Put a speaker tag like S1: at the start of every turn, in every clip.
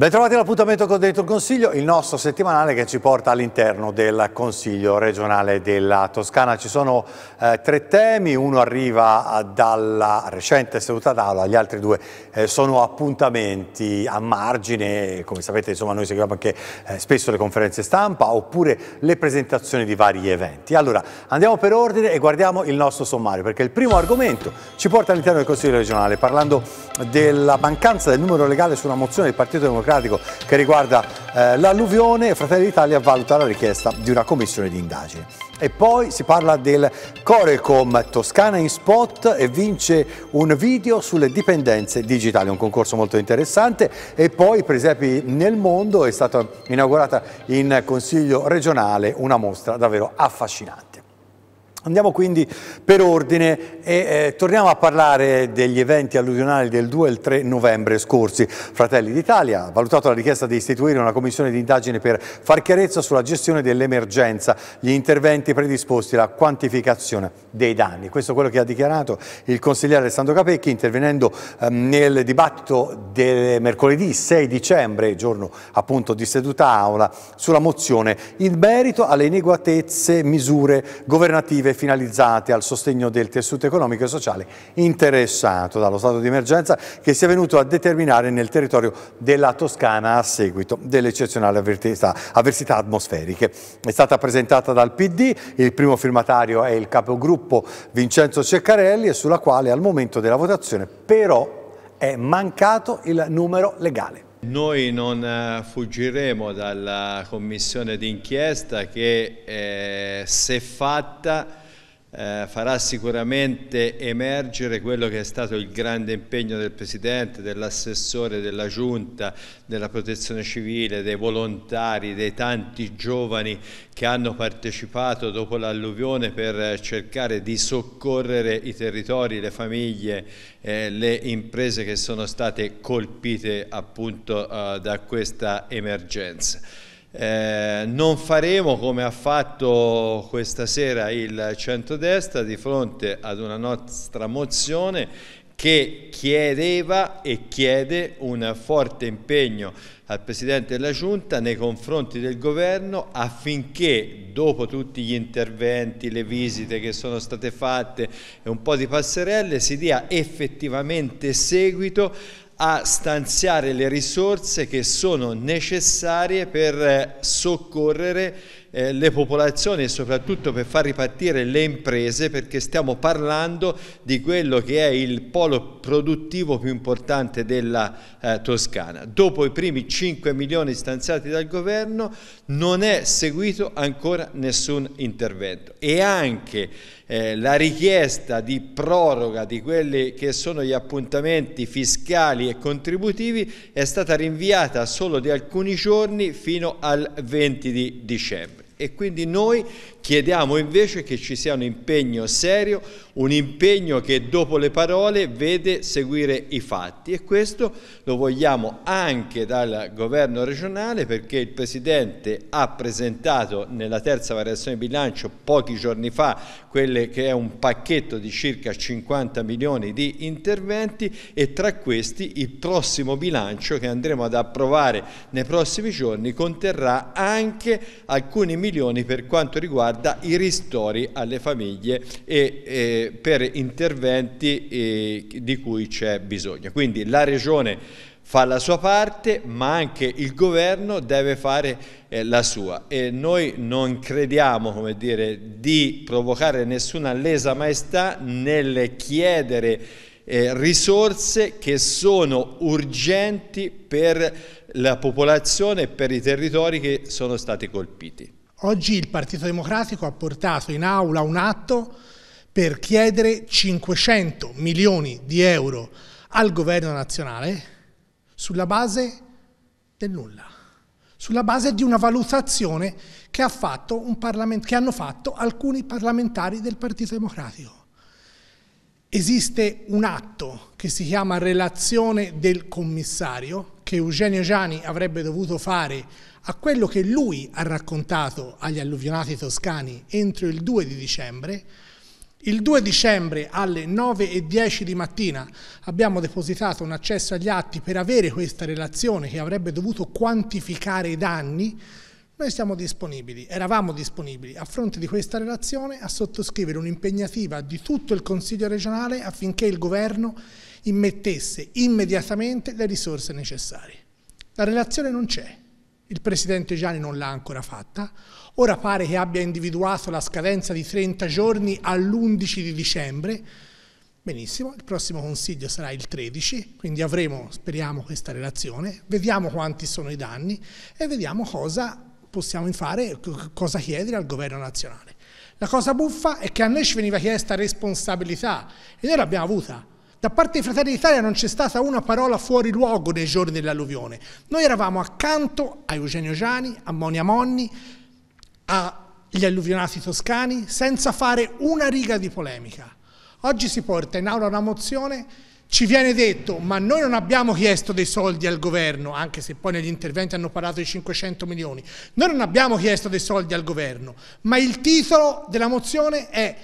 S1: Bentrovati all'appuntamento con Dentro il Consiglio, il nostro settimanale che ci porta all'interno del Consiglio regionale della Toscana. Ci sono eh, tre temi, uno arriva dalla recente seduta d'aula, gli altri due eh, sono appuntamenti a margine, come sapete insomma, noi seguiamo anche eh, spesso le conferenze stampa oppure le presentazioni di vari eventi. Allora andiamo per ordine e guardiamo il nostro sommario perché il primo argomento ci porta all'interno del Consiglio regionale parlando della mancanza del numero legale su una mozione del Partito Democratico Democratico che riguarda eh, l'alluvione, Fratelli d'Italia valuta la richiesta di una commissione di indagine. E poi si parla del Corecom Toscana in spot e vince un video sulle dipendenze digitali, un concorso molto interessante. E poi Presepi nel mondo è stata inaugurata in Consiglio regionale una mostra davvero affascinante. Andiamo quindi per ordine e eh, torniamo a parlare degli eventi alluvionali del 2 e il 3 novembre scorsi. Fratelli d'Italia ha valutato la richiesta di istituire una commissione di indagine per far chiarezza sulla gestione dell'emergenza, gli interventi predisposti, la quantificazione dei danni. Questo è quello che ha dichiarato il consigliere Alessandro Capecchi intervenendo eh, nel dibattito del mercoledì 6 dicembre, giorno appunto di seduta aula, sulla mozione in merito alle inadeguatezze misure governative iniziative finalizzate al sostegno del tessuto economico e sociale interessato dallo stato di emergenza che si è venuto a determinare nel territorio della Toscana a seguito dell'eccezionale avversità, avversità atmosferiche. È stata presentata dal PD, il primo firmatario è il capogruppo Vincenzo Ceccarelli e sulla quale al momento della votazione però è mancato il numero legale.
S2: Noi non eh, fuggiremo dalla commissione d'inchiesta che eh, se fatta eh, farà sicuramente emergere quello che è stato il grande impegno del Presidente, dell'assessore, della Giunta, della protezione civile, dei volontari, dei tanti giovani che hanno partecipato dopo l'alluvione per cercare di soccorrere i territori, le famiglie, eh, le imprese che sono state colpite appunto eh, da questa emergenza. Eh, non faremo come ha fatto questa sera il centrodestra di fronte ad una nostra mozione che chiedeva e chiede un forte impegno al Presidente della Giunta nei confronti del Governo affinché dopo tutti gli interventi, le visite che sono state fatte e un po' di passerelle si dia effettivamente seguito a stanziare le risorse che sono necessarie per eh, soccorrere eh, le popolazioni e soprattutto per far ripartire le imprese perché stiamo parlando di quello che è il polo produttivo più importante della eh, Toscana. Dopo i primi 5 milioni stanziati dal governo non è seguito ancora nessun intervento e anche eh, la richiesta di proroga di quelli che sono gli appuntamenti fiscali e contributivi è stata rinviata solo di alcuni giorni fino al 20 di dicembre e quindi noi Chiediamo invece che ci sia un impegno serio, un impegno che dopo le parole vede seguire i fatti e questo lo vogliamo anche dal governo regionale perché il Presidente ha presentato nella terza variazione di bilancio pochi giorni fa quelle che è un pacchetto di circa 50 milioni di interventi e tra questi il prossimo bilancio che andremo ad approvare nei prossimi giorni conterrà anche alcuni milioni per quanto riguarda riguarda i ristori alle famiglie e, e per interventi e, di cui c'è bisogno. Quindi la Regione fa la sua parte, ma anche il governo deve fare eh, la sua. E noi non crediamo dire, di provocare nessuna lesa maestà nel chiedere eh, risorse che sono urgenti per la popolazione e per i territori che sono stati colpiti.
S3: Oggi il Partito Democratico ha portato in aula un atto per chiedere 500 milioni di euro al governo nazionale sulla base del nulla, sulla base di una valutazione che, ha fatto che hanno fatto alcuni parlamentari del Partito Democratico. Esiste un atto che si chiama relazione del commissario che Eugenio Giani avrebbe dovuto fare a quello che lui ha raccontato agli alluvionati toscani entro il 2 di dicembre, il 2 dicembre alle 9.10 di mattina abbiamo depositato un accesso agli atti per avere questa relazione che avrebbe dovuto quantificare i danni. Noi siamo disponibili, eravamo disponibili a fronte di questa relazione a sottoscrivere un'impegnativa di tutto il Consiglio regionale affinché il Governo immettesse immediatamente le risorse necessarie. La relazione non c'è, il Presidente Gianni non l'ha ancora fatta, ora pare che abbia individuato la scadenza di 30 giorni all'11 di dicembre, Benissimo, il prossimo consiglio sarà il 13, quindi avremo, speriamo, questa relazione, vediamo quanti sono i danni e vediamo cosa possiamo fare, cosa chiedere al governo nazionale. La cosa buffa è che a noi ci veniva chiesta responsabilità e noi l'abbiamo avuta. Da parte dei Fratelli d'Italia non c'è stata una parola fuori luogo nei giorni dell'alluvione. Noi eravamo accanto a Eugenio Giani, a Monia Monni, agli alluvionati toscani, senza fare una riga di polemica. Oggi si porta in aula una mozione ci viene detto ma noi non abbiamo chiesto dei soldi al governo, anche se poi negli interventi hanno parlato di 500 milioni, noi non abbiamo chiesto dei soldi al governo, ma il titolo della mozione è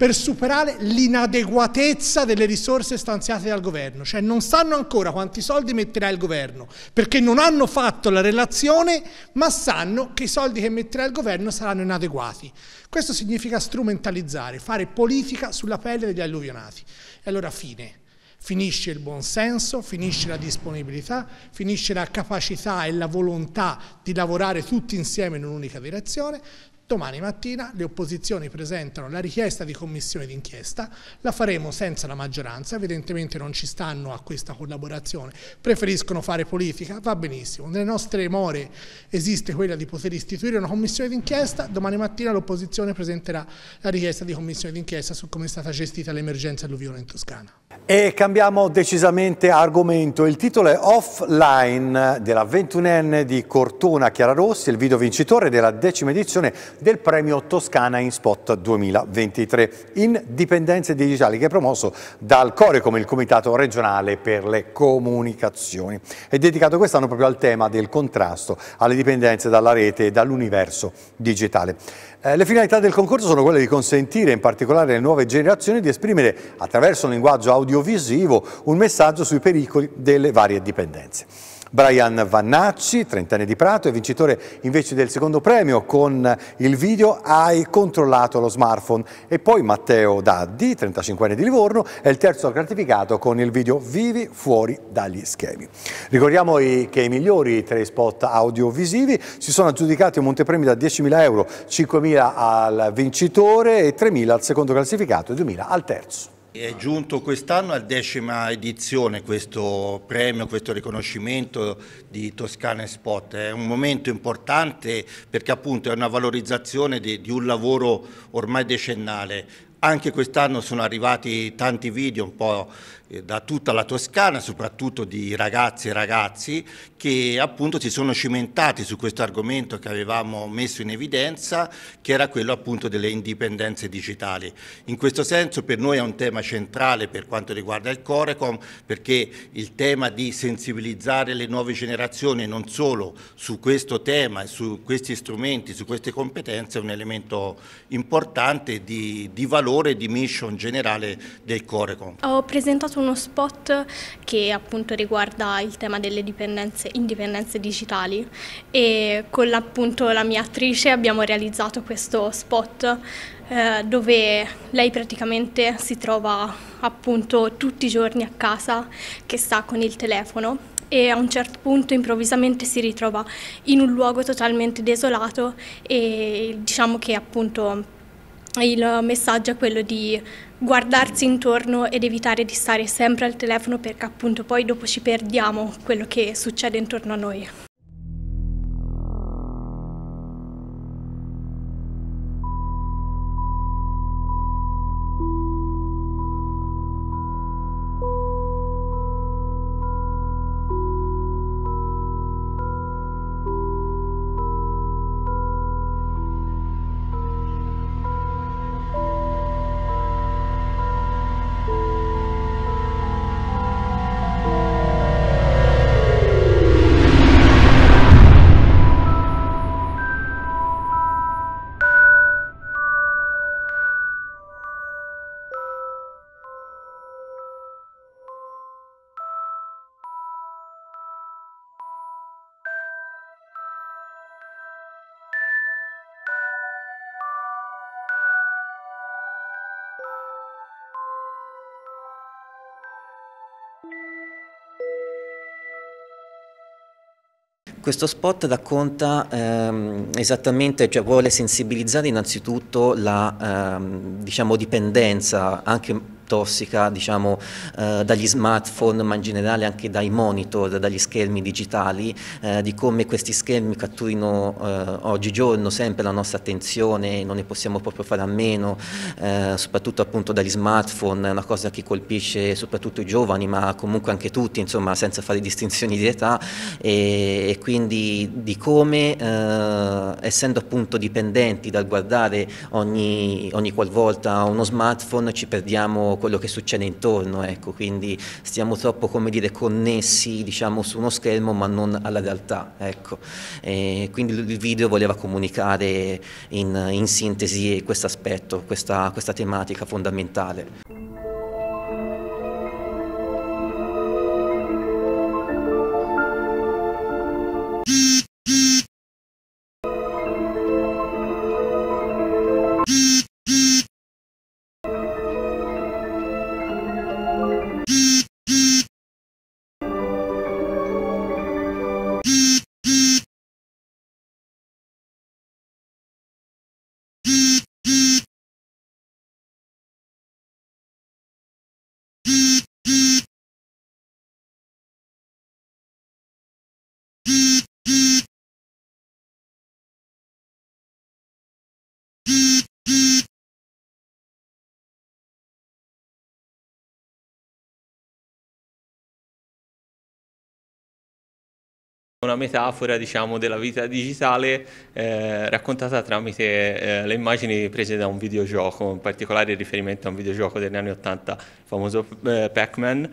S3: per superare l'inadeguatezza delle risorse stanziate dal governo, cioè non sanno ancora quanti soldi metterà il governo, perché non hanno fatto la relazione, ma sanno che i soldi che metterà il governo saranno inadeguati. Questo significa strumentalizzare, fare politica sulla pelle degli alluvionati. E allora fine. Finisce il buonsenso, finisce la disponibilità, finisce la capacità e la volontà di lavorare tutti insieme in un'unica direzione, Domani mattina le opposizioni presentano la richiesta di commissione d'inchiesta, la faremo senza la maggioranza, evidentemente non ci stanno a questa collaborazione, preferiscono fare politica, va benissimo. Nelle nostre more esiste quella di poter istituire una commissione d'inchiesta, domani mattina l'opposizione presenterà la richiesta di commissione d'inchiesta su come è stata gestita l'emergenza alluvione in
S4: Toscana.
S1: E cambiamo decisamente argomento. Il titolo è Offline della ventunenne di Cortona Chiara Rossi, il video vincitore della decima edizione del premio Toscana in Spot 2023 in dipendenze digitali che è promosso dal Core come il Comitato regionale per le comunicazioni. È dedicato quest'anno proprio al tema del contrasto alle dipendenze dalla rete e dall'universo digitale. Eh, le finalità del concorso sono quelle di consentire in particolare alle nuove generazioni di esprimere attraverso un linguaggio audiovisivo un messaggio sui pericoli delle varie dipendenze. Brian Vannacci, trentenne di Prato, è vincitore invece del secondo premio con il video Hai controllato lo smartphone. E poi Matteo Daddi, 35 anni di Livorno, è il terzo gratificato con il video Vivi fuori dagli schemi. Ricordiamo che i migliori tre spot audiovisivi si sono aggiudicati un montepremi da 10.000 euro, 5.000 al vincitore e 3.000 al secondo classificato e 2.000 al terzo. È giunto quest'anno alla decima edizione questo premio, questo riconoscimento di Toscana Spot. È un momento importante perché appunto è una valorizzazione di, di un lavoro ormai decennale. Anche quest'anno sono arrivati tanti video un po' Eh, da tutta la Toscana, soprattutto di ragazzi e ragazzi che appunto si sono cimentati su questo argomento che avevamo messo in evidenza, che era quello appunto delle indipendenze digitali. In questo senso per noi è un tema centrale per quanto riguarda il Corecom, perché il tema di sensibilizzare le nuove generazioni non solo su questo tema, su questi strumenti, su queste competenze è un elemento importante di, di valore e di mission generale del Corecom.
S4: Ho presentato uno spot che appunto riguarda il tema delle dipendenze, indipendenze digitali e con appunto la mia attrice abbiamo realizzato questo spot eh, dove lei praticamente si trova appunto tutti i giorni a casa che sta con il telefono e a un certo punto improvvisamente si ritrova in un luogo totalmente desolato e diciamo che appunto il messaggio è quello di guardarsi intorno ed evitare di stare sempre al telefono perché appunto poi dopo ci perdiamo quello che succede intorno a noi.
S5: Questo spot racconta ehm, esattamente, cioè vuole sensibilizzare innanzitutto la ehm, diciamo, dipendenza anche tossica diciamo, eh, dagli smartphone ma in generale anche dai monitor, dagli schermi digitali, eh, di come questi schermi catturino eh, oggigiorno sempre la nostra attenzione, non ne possiamo proprio fare a meno, eh, soprattutto appunto dagli smartphone, è una cosa che colpisce soprattutto i giovani ma comunque anche tutti, insomma senza fare distinzioni di età e, e quindi di come eh, essendo appunto dipendenti dal guardare ogni, ogni qualvolta uno smartphone ci perdiamo quello che succede intorno, ecco, quindi stiamo troppo come dire, connessi diciamo, su uno schermo ma non alla realtà. Ecco. E quindi il video voleva comunicare in, in sintesi questo aspetto, questa, questa tematica fondamentale.
S4: una metafora diciamo, della vita digitale eh, raccontata tramite eh, le immagini prese da un videogioco, in particolare in riferimento a un videogioco degli anni 80, il famoso eh, Pac-Man,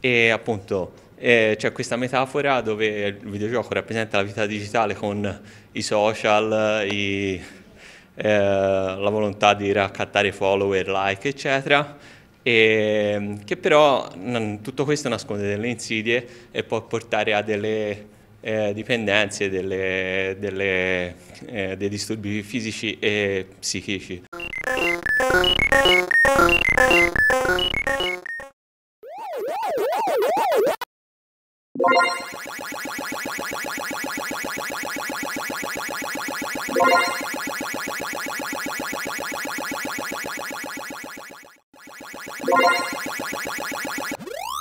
S4: e appunto eh, c'è questa metafora dove il videogioco rappresenta la vita digitale con i social, i, eh, la volontà di raccattare follower, like, eccetera, e, che però tutto questo nasconde delle insidie e può portare a delle eh, dipendenze delle, delle, eh, dei disturbi fisici e psichici.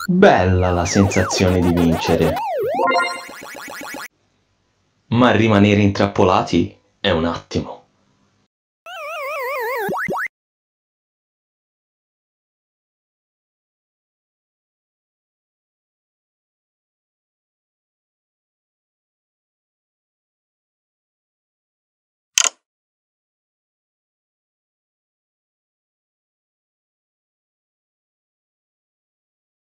S4: Bella la sensazione di vincere ma rimanere intrappolati è un attimo.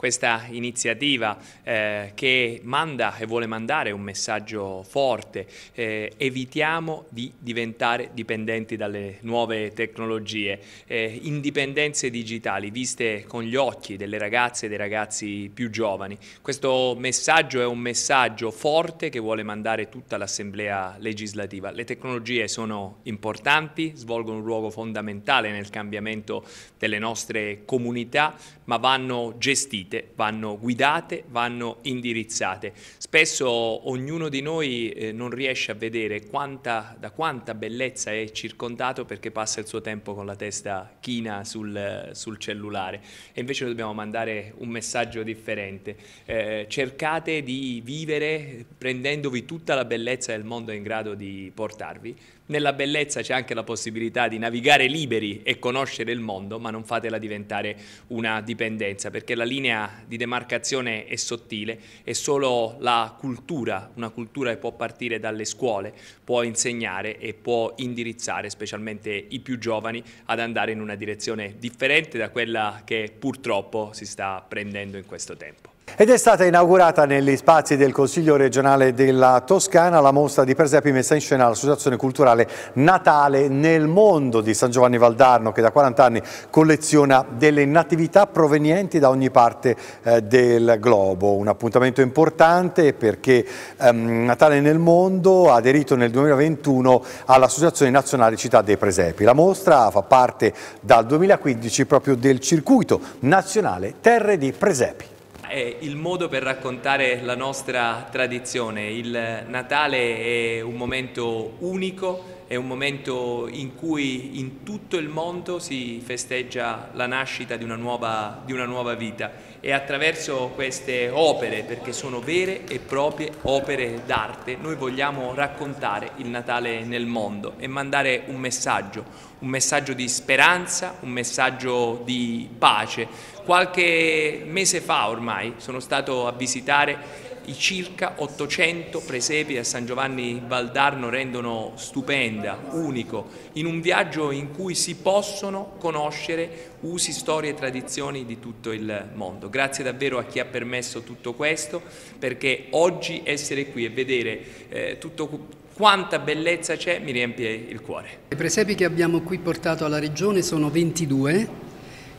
S4: questa iniziativa eh, che manda e vuole mandare un messaggio forte, eh, evitiamo di diventare dipendenti dalle nuove tecnologie, eh, indipendenze digitali viste con gli occhi delle ragazze e dei ragazzi più giovani. Questo messaggio è un messaggio forte che vuole mandare tutta l'Assemblea legislativa. Le tecnologie sono importanti, svolgono un ruolo fondamentale nel cambiamento delle nostre comunità, ma vanno gestite partite vanno guidate, vanno indirizzate. Spesso ognuno di noi eh, non riesce a vedere quanta, da quanta bellezza è circondato perché passa il suo tempo con la testa china sul, sul cellulare e invece dobbiamo mandare un messaggio differente. Eh, cercate di vivere prendendovi tutta la bellezza del mondo in grado di portarvi nella bellezza c'è anche la possibilità di navigare liberi e conoscere il mondo, ma non fatela diventare una dipendenza, perché la linea di demarcazione è sottile, e solo la cultura, una cultura che può partire dalle scuole, può insegnare e può indirizzare specialmente i più giovani ad andare in una direzione differente da quella che purtroppo si sta prendendo in questo tempo.
S1: Ed è stata inaugurata negli spazi del Consiglio regionale della Toscana la mostra di presepi messa in scena dall'Associazione Culturale Natale nel Mondo di San Giovanni Valdarno che da 40 anni colleziona delle natività provenienti da ogni parte eh, del globo. Un appuntamento importante perché ehm, Natale nel Mondo ha aderito nel 2021 all'Associazione Nazionale Città dei Presepi. La mostra fa parte dal 2015 proprio del circuito nazionale Terre di Presepi
S4: è il modo per raccontare la nostra tradizione. Il Natale è un momento unico è un momento in cui in tutto il mondo si festeggia la nascita di una nuova, di una nuova vita e attraverso queste opere, perché sono vere e proprie opere d'arte, noi vogliamo raccontare il Natale nel mondo e mandare un messaggio, un messaggio di speranza, un messaggio di pace. Qualche mese fa ormai sono stato a visitare i circa 800 presepi a San Giovanni Valdarno rendono stupenda, unico, in un viaggio in cui si possono conoscere usi, storie e tradizioni di tutto il mondo. Grazie davvero a chi ha permesso tutto questo, perché oggi essere qui e vedere eh, tutto quanta bellezza c'è mi riempie il cuore.
S3: I presepi che abbiamo qui portato alla regione sono 22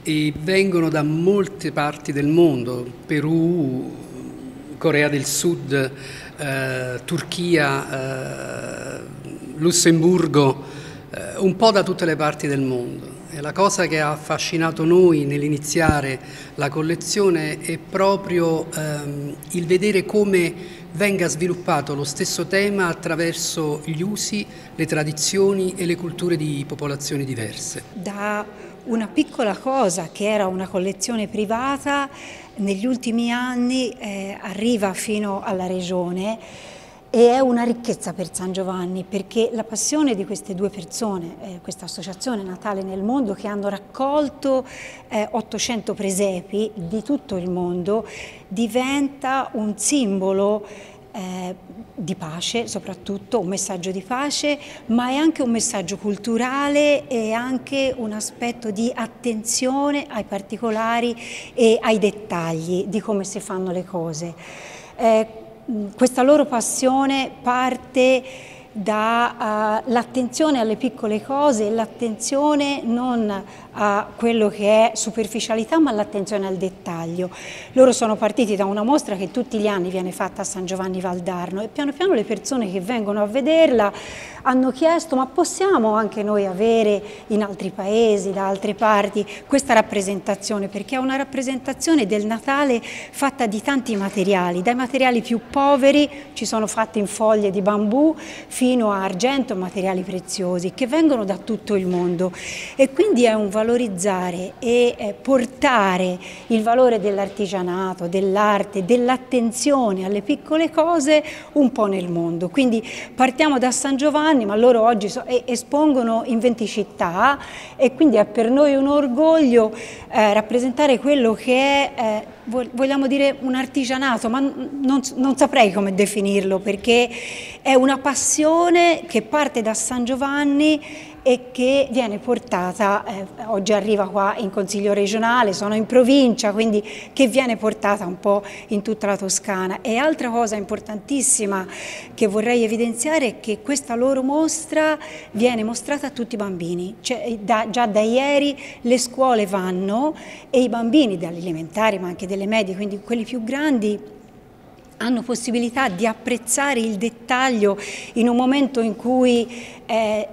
S3: e vengono da molte parti del mondo, Perù, Corea del Sud, eh, Turchia, eh, Lussemburgo, eh, un po' da tutte le parti del mondo. E la cosa che ha affascinato noi nell'iniziare la collezione è proprio ehm, il vedere come venga sviluppato lo stesso tema attraverso gli usi, le tradizioni e le culture di popolazioni diverse.
S6: Da una piccola cosa che era una collezione privata negli ultimi anni eh, arriva fino alla regione e è una ricchezza per San Giovanni perché la passione di queste due persone, eh, questa associazione Natale nel Mondo che hanno raccolto eh, 800 presepi di tutto il mondo diventa un simbolo eh, di pace, soprattutto un messaggio di pace, ma è anche un messaggio culturale e anche un aspetto di attenzione ai particolari e ai dettagli di come si fanno le cose. Eh, questa loro passione parte dall'attenzione eh, uh, alle piccole cose, l'attenzione non a quello che è superficialità ma l'attenzione al dettaglio. Loro sono partiti da una mostra che tutti gli anni viene fatta a San Giovanni Valdarno e piano piano le persone che vengono a vederla hanno chiesto ma possiamo anche noi avere in altri paesi, da altre parti, questa rappresentazione perché è una rappresentazione del Natale fatta di tanti materiali, dai materiali più poveri, ci sono fatti in foglie di bambù, fino a argento, materiali preziosi che vengono da tutto il mondo e quindi è un valore valorizzare e eh, portare il valore dell'artigianato, dell'arte, dell'attenzione alle piccole cose un po' nel mondo. Quindi partiamo da San Giovanni, ma loro oggi espongono in 20 città e quindi è per noi un orgoglio eh, rappresentare quello che è eh, vogliamo dire un artigianato, ma non, non, saprei come definirlo perché è una passione che parte da San Giovanni e che viene portata, eh, oggi arriva qua in Consiglio regionale, sono in provincia, quindi che viene portata un po' in tutta la Toscana. E altra cosa importantissima che vorrei evidenziare è che questa loro mostra viene mostrata a tutti i bambini, cioè, eh, da, già da ieri le scuole vanno e i bambini dagli elementari ma anche delle medie, quindi quelli più grandi, hanno possibilità di apprezzare il dettaglio in un momento in cui eh,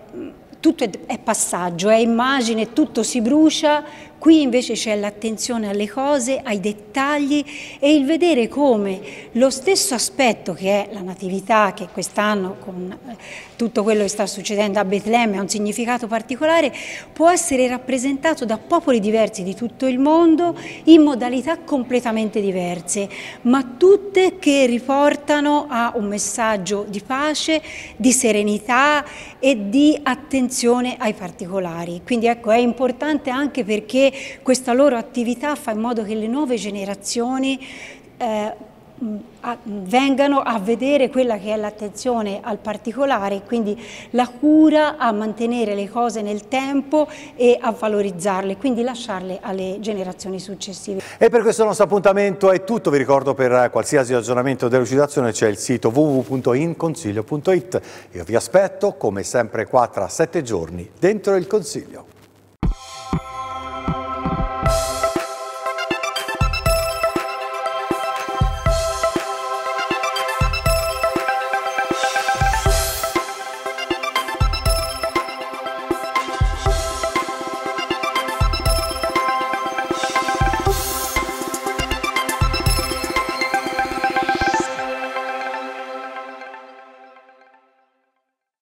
S6: tutto è passaggio, è immagine, tutto si brucia, Qui invece c'è l'attenzione alle cose, ai dettagli e il vedere come lo stesso aspetto che è la Natività, che quest'anno con eh, tutto quello che sta succedendo a Betlemme ha un significato particolare, può essere rappresentato da popoli diversi di tutto il mondo in modalità completamente diverse, ma tutte che riportano a un messaggio di pace, di serenità e di attenzione ai particolari. Quindi ecco, è importante anche perché questa loro attività fa in modo che le nuove generazioni eh, mm, a, vengano a vedere quella che è l'attenzione al particolare, quindi la cura a mantenere le cose nel tempo e a valorizzarle, quindi lasciarle alle generazioni successive.
S1: E per questo nostro appuntamento è tutto, vi ricordo per qualsiasi aggiornamento o delucidazione c'è il sito www.inconsiglio.it. Io vi aspetto come sempre qua tra sette giorni dentro il Consiglio.